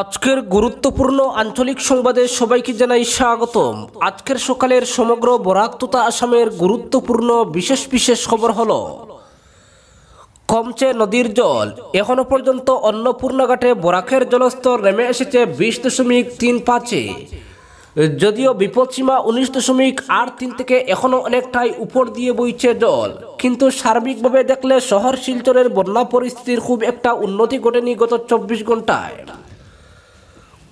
আজকের গুরুত্বপূর্ণ আঞ্চলিক সংবাদে সবাইকে জানাই স্বাগতম আজকের সকালের সমগ্র বরাক তথা আসামের গুরুত্বপূর্ণ বিশেষ বিশেষ খবর হলো কমছে নদীর জল এখনো পর্যন্ত অন্নপূর্ণাঘাটে বরাকের জলস্তর নেমে এসেছে বিশ দশমিক তিন পাঁচে যদিও বিপদসীমা উনিশ দশমিক আট তিন থেকে এখনও অনেকটাই উপর দিয়ে বইছে জল কিন্তু সার্বিকভাবে দেখলে শহর শিলচরের বন্যা পরিস্থিতির খুব একটা উন্নতি ঘটেনি গত চব্বিশ ঘন্টায়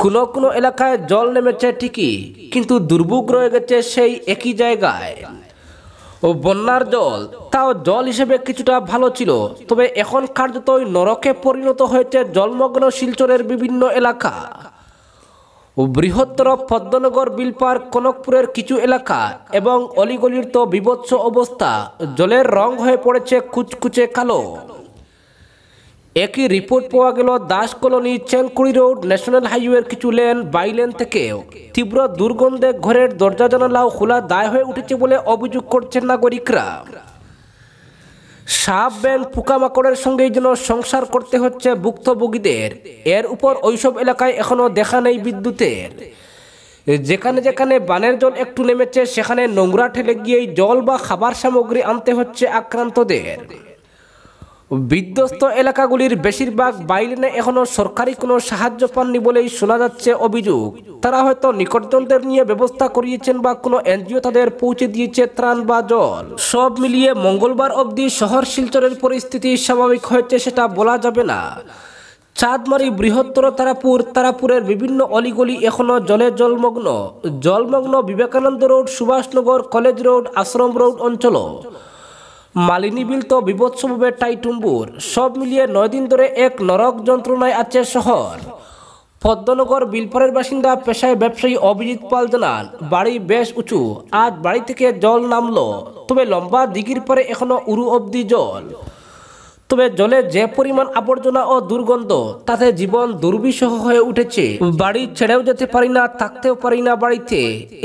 কোনো কোনো এলাকায় জল নেমেছে ঠিকই কিন্তু দুর্ভোগ রয়ে গেছে সেই একই জায়গায় ও বন্যার জল তাও জল হিসেবে কিছুটা ভালো ছিল তবে এখন কার্যতই নরকে পরিণত হয়েছে জলমগ্ন শিলচরের বিভিন্ন এলাকা ও বৃহত্তর পদ্মনগর বিলপার কনকপুরের কিছু এলাকা এবং অলিগলির তো বিভৎস অবস্থা জলের রং হয়ে পড়েছে কুচকুচে কালো একই রিপোর্ট পাওয়া গেল Das colony Chelkuri road national হাইওয়ের কিছু লেন বাইলেন থেকেও তীব্র দুর্গন্ধে ঘরের দরজা জানালাও খোলা দায় হয়ে উঠেছে বলে অভিযোগ করছেন নাগরিকরা সাপ ব্যাংক পোকামাকড়ের সঙ্গে যেন সংসার করতে হচ্ছে ভুক্তভোগীদের এর উপর ওইসব এলাকায় এখনও দেখা নেই বিদ্যুতের যেখানে যেখানে বানের জল একটু নেমেছে সেখানে নোংরা ঠেলে গিয়েই জল বা খাবার সামগ্রী আনতে হচ্ছে আক্রান্তদের বিধ্বস্ত এলাকাগুলির বেশিরভাগ বাইলেনে এখনও সরকারি কোনো সাহায্য পাননি বলেই শোনা যাচ্ছে অভিযোগ তারা হয়তো নিকটজনদের নিয়ে ব্যবস্থা করিয়েছেন বা কোনো এনজিও তাদের পৌঁছে দিয়েছে ত্রাণ বা জল সব মিলিয়ে মঙ্গলবার অবধি শহর শিলচরের পরিস্থিতি স্বাভাবিক হয়েছে সেটা বলা যাবে না চাঁদমারি বৃহত্তর তারাপুর তারাপুরের বিভিন্ন অলিগলি এখনও জলে জলমগ্ন জলমগ্ন Vivekananda road Subhashnagar college road আশ্রম রোড অঞ্চল মালিনী বিল তো বিভৎসভাবে টাইটুম্বুর সব মিলিয়ে নয় দিন ধরে এক নরক যন্ত্রণায় আছে শহর পদ্মনগর বিলপরের বাসিন্দা পেশায় ব্যবসায়ী অভিজিৎ পাল জানান বাড়ি বেশ উঁচু আজ বাড়ি থেকে জল নামলো তবে লম্বা দিঘির পরে এখনও উরু অবধি জল তবে জলে যে পরিমাণ আবর্জনা ও দুর্গন্ধ তাতে জীবন দুর্বিষহ হয়ে উঠেছে বাড়ি ছেড়েও যেতে পারি না থাকতেও পারি না বাড়িতে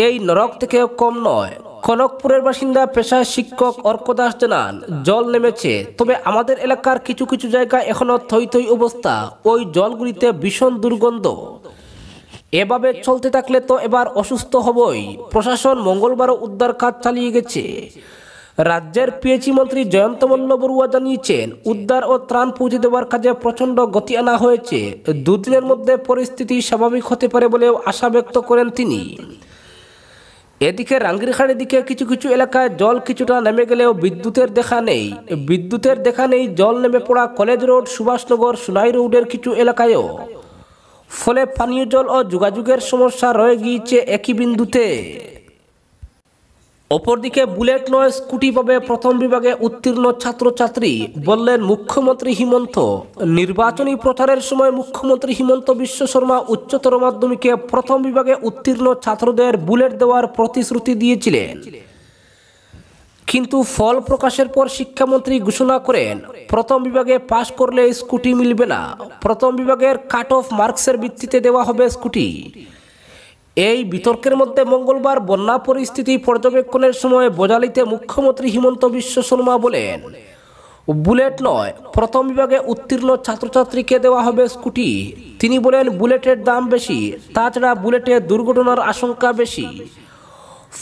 এই নরক থেকেও কম নয় কনকপুরের বাসিন্দা পেশায় শিক্ষক অর্ক দাস জানান জল নেমেছে তবে আমাদের এলাকার কিছু কিছু জায়গায় এখনও থই থই অবস্থা ওই জলগুলিতে ভীষণ দুর্গন্ধ এভাবে চলতে থাকলে তো এবার অসুস্থ হবই প্রশাসন মঙ্গলবারও উদ্ধার কাজ চালিয়ে গেছে রাজ্যের পিএইচি মন্ত্রী জয়ন্ত মল্ল বড়ুয়া জানিয়েছেন উদ্ধার ও ত্রাণ পৌঁছে দেওয়ার কাজে প্রচণ্ড গতি আনা হয়েছে দুদিনের মধ্যে পরিস্থিতি স্বাভাবিক হতে পারে বলেও আশা ব্যক্ত করেন তিনি এদিকে রাঙ্গিরখাড়ের দিকে কিছু কিছু এলাকায় জল কিছুটা নেমে গেলেও বিদ্যুতের দেখা নেই বিদ্যুতের দেখা নেই জল নেমে পড়া কলেজ রোড সুভাষনগর সোনাই রোডের কিছু এলাকায়ও ফলে পানীয় জল ও যোগাযোগের সমস্যা রয়ে গিয়েছে একই বিন্দুতে অপরদিকে বুলেট নয় স্কুটি পাবে প্রথম বিভাগে উত্তীর্ণ ছাত্রছাত্রী বললেন মুখ্যমন্ত্রী হিমন্ত নির্বাচনী প্রচারের সময় মুখ্যমন্ত্রী হিমন্ত বিশ্ব শর্মা উচ্চতর মাধ্যমিকে প্রথম বিভাগে উত্তীর্ণ ছাত্রদের বুলেট দেওয়ার প্রতিশ্রুতি দিয়েছিলেন কিন্তু ফল প্রকাশের পর শিক্ষামন্ত্রী ঘোষণা করেন প্রথম বিভাগে পাশ করলে স্কুটি মিলবে না প্রথম বিভাগের কাট অফ মার্কসের ভিত্তিতে দেওয়া হবে স্কুটি এই বিতর্কের মধ্যে মঙ্গলবার বন্যা পরিস্থিতি পর্যবেক্ষণের সময় বোজালিতে মুখ্যমন্ত্রী হিমন্ত বিশ্ব শর্মা বলেন বুলেট নয় প্রথম বিভাগে উত্তীর্ণ ছাত্রছাত্রীকে দেওয়া হবে স্কুটি তিনি বলেন বুলেটের দাম বেশি তাছাড়া বুলেটে দুর্ঘটনার আশঙ্কা বেশি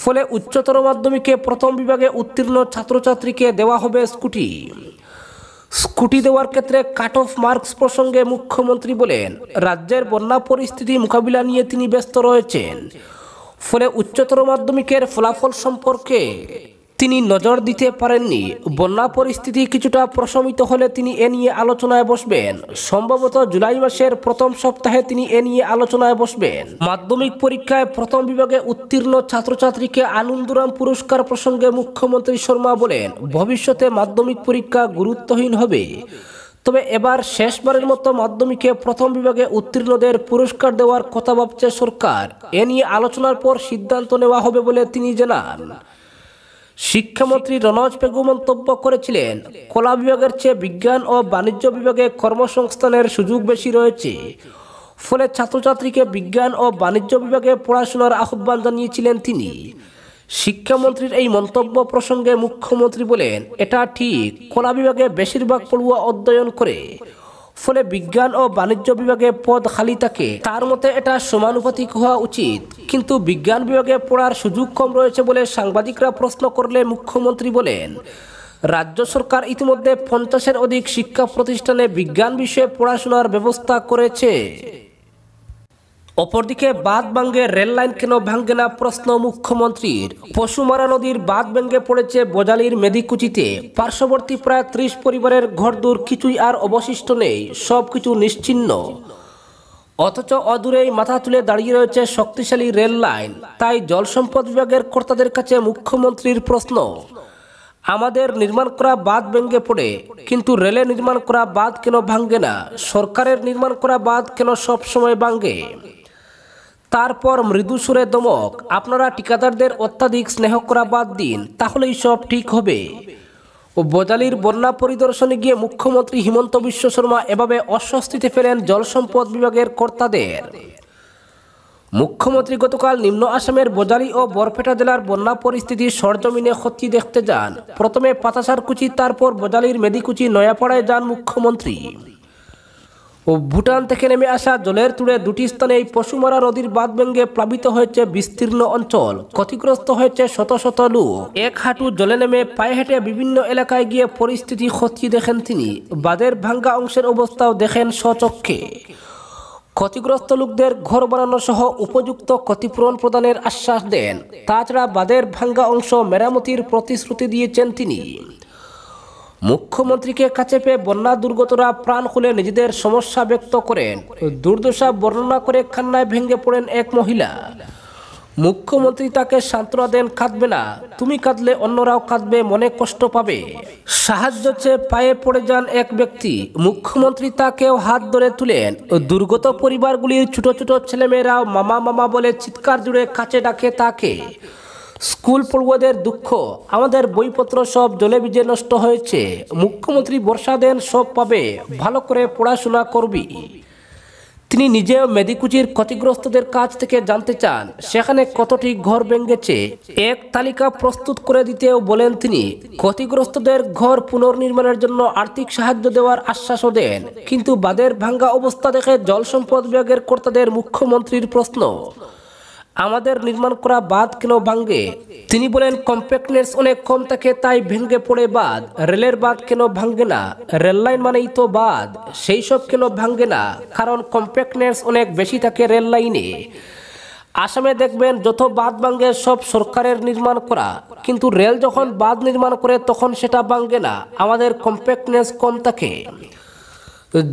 ফলে উচ্চতর মাধ্যমিকে প্রথম বিভাগে উত্তীর্ণ ছাত্রছাত্রীকে দেওয়া হবে স্কুটি স্কুটি দেওয়ার ক্ষেত্রে কাট অফ মার্কস প্রসঙ্গে মুখ্যমন্ত্রী বলেন রাজ্যের বন্যা পরিস্থিতি মোকাবিলা নিয়ে তিনি ব্যস্ত রয়েছেন ফলে উচ্চতর মাধ্যমিকের ফলাফল সম্পর্কে তিনি নজর দিতে পারেননি বন্যা পরিস্থিতি কিছুটা প্রশমিত হলে তিনি এ নিয়ে আলোচনায় বসবেন সম্ভবত জুলাই মাসের প্রথম সপ্তাহে তিনি এ নিয়ে আলোচনায় বসবেন মাধ্যমিক পরীক্ষায় প্রথম বিভাগে উত্তীর্ণ ছাত্রছাত্রীকে আনন্দরাম পুরস্কার প্রসঙ্গে মুখ্যমন্ত্রী শর্মা বলেন ভবিষ্যতে মাধ্যমিক পরীক্ষা গুরুত্বহীন হবে তবে এবার শেষবারের মতো মাধ্যমিকে প্রথম বিভাগে উত্তীর্ণদের পুরস্কার দেওয়ার কথা ভাবছে সরকার এ নিয়ে আলোচনার পর সিদ্ধান্ত নেওয়া হবে বলে তিনি জানান শিক্ষামন্ত্রী রনজ পেগু মন্তব্য করেছিলেন কলা বিভাগের চেয়ে বিজ্ঞান ও বাণিজ্য বিভাগে কর্মসংস্থানের সুযোগ বেশি রয়েছে ফলে ছাত্রছাত্রীকে বিজ্ঞান ও বাণিজ্য বিভাগে পড়াশোনার আহ্বান জানিয়েছিলেন তিনি শিক্ষামন্ত্রীর এই মন্তব্য প্রসঙ্গে মুখ্যমন্ত্রী বলেন এটা ঠিক কলা বিভাগে বেশিরভাগ পড়ুয়া অধ্যয়ন করে ফলে বিজ্ঞান ও বাণিজ্য বিভাগে পদ খালি থাকে তার মতে এটা সমানুপাতিক হওয়া উচিত কিন্তু বিজ্ঞান বিভাগে পড়ার সুযোগ কম রয়েছে বলে সাংবাদিকরা প্রশ্ন করলে মুখ্যমন্ত্রী বলেন রাজ্য সরকার ইতিমধ্যে পঞ্চাশের অধিক শিক্ষা প্রতিষ্ঠানে বিজ্ঞান বিষয়ে পড়াশোনার ব্যবস্থা করেছে অপরদিকে বাঁধ ভাঙ্গে রেল লাইন কেন ভাঙ্গে না প্রশ্ন মুখ্যমন্ত্রীর পশুমারা নদীর বাঁধ ভেঙ্গে পড়েছে বোজালির মেদিকুচিতে পার্শ্ববর্তী প্রায় ত্রিশ পরিবারের ঘরদূর কিছুই আর অবশিষ্ট নেই সব কিছু নিশ্চিন্ন অথচ অদূরেই মাথা তুলে দাঁড়িয়ে রয়েছে শক্তিশালী রেল লাইন তাই জলসম্পদ বিভাগের কর্তাদের কাছে মুখ্যমন্ত্রীর প্রশ্ন আমাদের নির্মাণ করা বাঁধ ভেঙ্গে পড়ে কিন্তু রেলে নির্মাণ করা বাঁধ কেন ভাঙ্গে না সরকারের নির্মাণ করা বাঁধ কেন সবসময় ভাঙ্গে তারপর মৃদু সুরে দমক আপনারা টিকাদারদের অত্যাধিক স্নেহ করা বাদ দিন তাহলেই সব ঠিক হবে ও বজালির বন্যা পরিদর্শনে গিয়ে মুখ্যমন্ত্রী হিমন্ত বিশ্ব শর্মা এভাবে অস্বস্তিতে ফেলেন জলসম্পদ বিভাগের কর্তাদের মুখ্যমন্ত্রী গতকাল নিম্ন আসামের বজালি ও বরপেটা জেলার বন্যা পরিস্থিতি সরজমিনে ক্ষতি দেখতে যান প্রথমে পাতাসারকুচি তারপর বজালির মেদিকুচি নয়াপাড়ায় যান মুখ্যমন্ত্রী ও ভুটান থেকে নেমে আসা জলের তুড়ে দুটি স্থানে এই পশুমারা নদীর বাঁধ ভেঙে প্লাবিত হয়েছে বিস্তীর্ণ অঞ্চল ক্ষতিগ্রস্ত হয়েছে শত শত লোক এক হাঁটু জলে নেমে পায়ে হেঁটে বিভিন্ন এলাকায় গিয়ে পরিস্থিতি ক্ষতি দেখেন তিনি বাদের ভাঙ্গা অংশের অবস্থাও দেখেন স্বচক্ষে ক্ষতিগ্রস্ত লোকদের ঘর বানানো সহ উপযুক্ত ক্ষতিপূরণ প্রদানের আশ্বাস দেন তাছাড়া বাদের ভাঙ্গা অংশ মেরামতির প্রতিশ্রুতি দিয়েছেন তিনি মুখ্যমন্ত্রীকে কাছে পেয়ে বন্যা দুর্গতরা প্রাণ খুলে নিজেদের সমস্যা ব্যক্ত করেন দুর্দশা বর্ণনা করে খান্নায় ভেঙে পড়েন এক মহিলা মুখ্যমন্ত্রী তাকে সান্ত্বনা দেন কাঁদবে না তুমি কাঁদলে অন্যরাও কাঁদবে মনে কষ্ট পাবে সাহায্য চেয়ে পায়ে পড়ে যান এক ব্যক্তি মুখ্যমন্ত্রী তাকেও হাত ধরে তুলেন দুর্গত পরিবারগুলির ছোট ছোট ছেলেমেয়েরাও মামা মামা বলে চিৎকার জুড়ে কাছে ডাকে তাকে স্কুল পড়ুয়াদের দুঃখ আমাদের বইপত্র সব জলে বিজে নষ্ট হয়েছে মুখ্যমন্ত্রী বর্ষা দেন সব পাবে ভালো করে পড়াশোনা করবি তিনি নিজেও মেদিকুচির ক্ষতিগ্রস্তদের কাছ থেকে জানতে চান সেখানে কতটি ঘর ভেঙেছে এক তালিকা প্রস্তুত করে দিতেও বলেন তিনি ক্ষতিগ্রস্তদের ঘর পুনর্নির্মাণের জন্য আর্থিক সাহায্য দেওয়ার আশ্বাসও দেন কিন্তু বাদের ভাঙ্গা অবস্থা দেখে জল সম্পদ বিভাগের কর্তাদের মুখ্যমন্ত্রীর প্রশ্ন আমাদের নির্মাণ করা বাঁধ কেন ভাঙ্গে তিনি বলেন কম্প্যাক্টনেস অনেক কম থাকে তাই ভেঙ্গে পড়ে বাঁধ রেলের বাঁধ কেন ভাঙ্গে না রেললাইন মানেই তো বাঁধ সেই সব কেন ভাঙ্গে না কারণ কম্প্যাক্টনেস অনেক বেশি থাকে রেল লাইনে আসামে দেখবেন যত বাঁধ ভাঙ্গে সব সরকারের নির্মাণ করা কিন্তু রেল যখন বাঁধ নির্মাণ করে তখন সেটা ভাঙ্গে না আমাদের কম্প্যাক্টনেস কম থাকে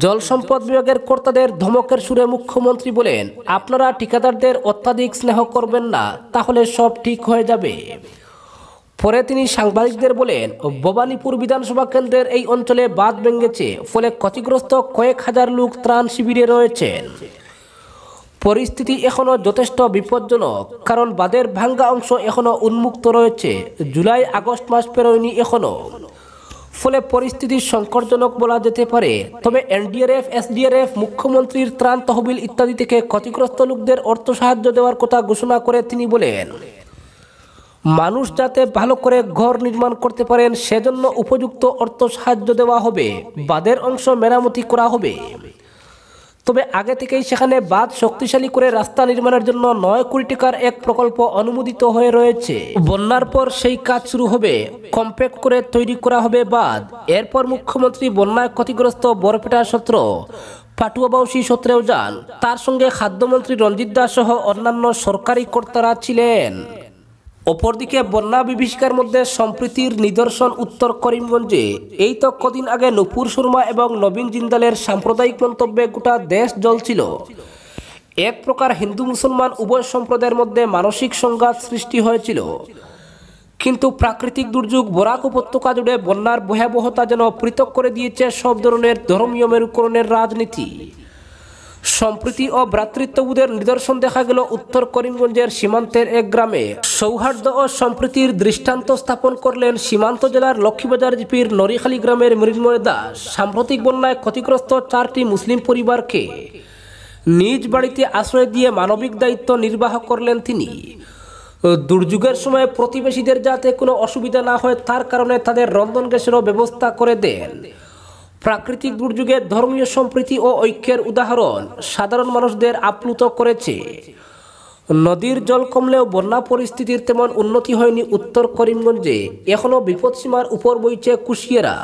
জল সম্পদ বিভাগের কর্তাদের ধমকের সুরে মুখ্যমন্ত্রী বলেন আপনারা ঠিকাদারদের অত্যাধিক স্নেহ করবেন না তাহলে সব ঠিক হয়ে যাবে পরে তিনি সাংবাদিকদের বলেন ভবানীপুর বিধানসভা কেন্দ্রের এই অঞ্চলে বাঁধ ভেঙেছে ফলে ক্ষতিগ্রস্ত কয়েক হাজার লোক ত্রাণ শিবিরে রয়েছেন পরিস্থিতি এখনও যথেষ্ট বিপজ্জনক কারণ বাদের ভাঙ্গা অংশ এখনও উন্মুক্ত রয়েছে জুলাই আগস্ট মাস পেরোয়নি এখনও ফলে পরিস্থিতি সংকটজনক বলা যেতে পারে তবে এনডিআরএফ এসডিআরএফ মুখ্যমন্ত্রীর ত্রাণ তহবিল ইত্যাদি থেকে ক্ষতিগ্রস্ত লোকদের অর্থ সাহায্য দেওয়ার কথা ঘোষণা করে তিনি বলেন মানুষ যাতে ভালো করে ঘর নির্মাণ করতে পারেন সেজন্য উপযুক্ত অর্থ সাহায্য দেওয়া হবে বাদের অংশ মেরামতি করা হবে তবে আগে থেকেই সেখানে বাঁধ শক্তিশালী করে রাস্তা নির্মাণের জন্য নয় কোটি টাকার এক প্রকল্প অনুমোদিত হয়ে রয়েছে বন্যার পর সেই কাজ শুরু হবে কম্প্যাক্ট করে তৈরি করা হবে বাঁধ এরপর মুখ্যমন্ত্রী বন্যায় ক্ষতিগ্রস্ত বরপেটা সত্র পাটুয়াবাউসী সত্রেও যান তার সঙ্গে খাদ্যমন্ত্রী রঞ্জিত দাস সহ অন্যান্য সরকারি কর্তারা ছিলেন অপরদিকে বন্যা বিভীষিকার মধ্যে সম্প্রীতির নিদর্শন উত্তর করিমগঞ্জে এই তো কদিন আগে নূপুর শর্মা এবং নবীন জিন্দালের সাম্প্রদায়িক মন্তব্যে গোটা দেশ জ্বলছিল এক প্রকার হিন্দু মুসলমান উভয় সম্প্রদায়ের মধ্যে মানসিক সংঘাত সৃষ্টি হয়েছিল কিন্তু প্রাকৃতিক দুর্যোগ বরাক উপত্যকা জুড়ে বন্যার ভয়াবহতা যেন পৃথক করে দিয়েছে সব ধরনের ধর্মীয় মেরুকরণের রাজনীতি সম্প্রীতি ও ভ্রাতৃত্ববোধের নিদর্শন দেখা গেল উত্তর করিমগঞ্জের সীমান্তের এক গ্রামে সৌহার্দ্য ও সম্প্রীতির দৃষ্টান্ত স্থাপন করলেন সীমান্ত জেলার লক্ষ্মীবাজার জিপির নরিখালী গ্রামের মৃন্ময় দাস সাম্প্রতিক বন্যায় ক্ষতিগ্রস্ত চারটি মুসলিম পরিবারকে নিজ বাড়িতে আশ্রয় দিয়ে মানবিক দায়িত্ব নির্বাহ করলেন তিনি দুর্যোগের সময় প্রতিবেশীদের যাতে কোনো অসুবিধা না হয় তার কারণে তাদের রন্ধন গ্যাসেরও ব্যবস্থা করে দেন প্রাকৃতিক দুর্যোগে ধর্মীয় সম্প্রীতি ও ঐক্যের উদাহরণ সাধারণ মানুষদের আপ্লুত করেছে নদীর জল কমলেও বন্যা পরিস্থিতির তেমন উন্নতি হয়নি উত্তর করিমগঞ্জে এখনও বিপদসীমার উপর বইছে কুশিয়ারা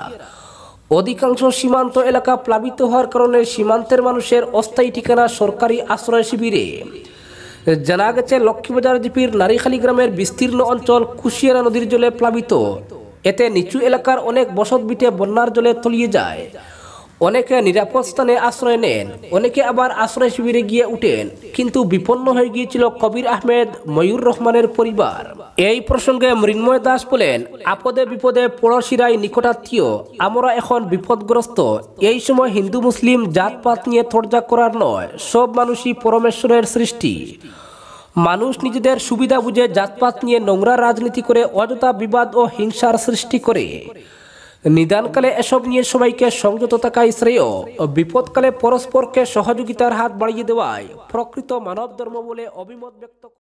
অধিকাংশ সীমান্ত এলাকা প্লাবিত হওয়ার কারণে সীমান্তের মানুষের অস্থায়ী ঠিকানা সরকারি আশ্রয় শিবিরে জানা গেছে লক্ষ্মীবাজার জিপির নারীখালী গ্রামের বিস্তীর্ণ অঞ্চল কুশিয়ারা নদীর জলে প্লাবিত এতে নিচু এলাকার অনেক বসত বিটে বন্যার জলে তলিয়ে যায় অনেকে নিরাপদ স্থানে আশ্রয় নেন অনেকে আবার আশ্রয় শিবিরে গিয়ে উঠেন কিন্তু বিপন্ন হয়ে গিয়েছিল কবির আহমেদ ময়ূর রহমানের পরিবার এই প্রসঙ্গে মৃন্ময় দাস বলেন আপদে বিপদে পড়শিরাই নিকটাত্মীয় আমরা এখন বিপদগ্রস্ত এই সময় হিন্দু মুসলিম জাতপাত নিয়ে থরজা করার নয় সব মানুষই পরমেশ্বরের সৃষ্টি মানুষ নিজেদের সুবিধা বুঝে জাতপাত নিয়ে নোংরা রাজনীতি করে অযথা বিবাদ ও হিংসার সৃষ্টি করে নিদানকালে এসব নিয়ে সবাইকে সংযত থাকায় শ্রেয় বিপদকালে পরস্পরকে সহযোগিতার হাত বাড়িয়ে দেওয়ায় প্রকৃত মানব ধর্ম বলে অভিমত ব্যক্ত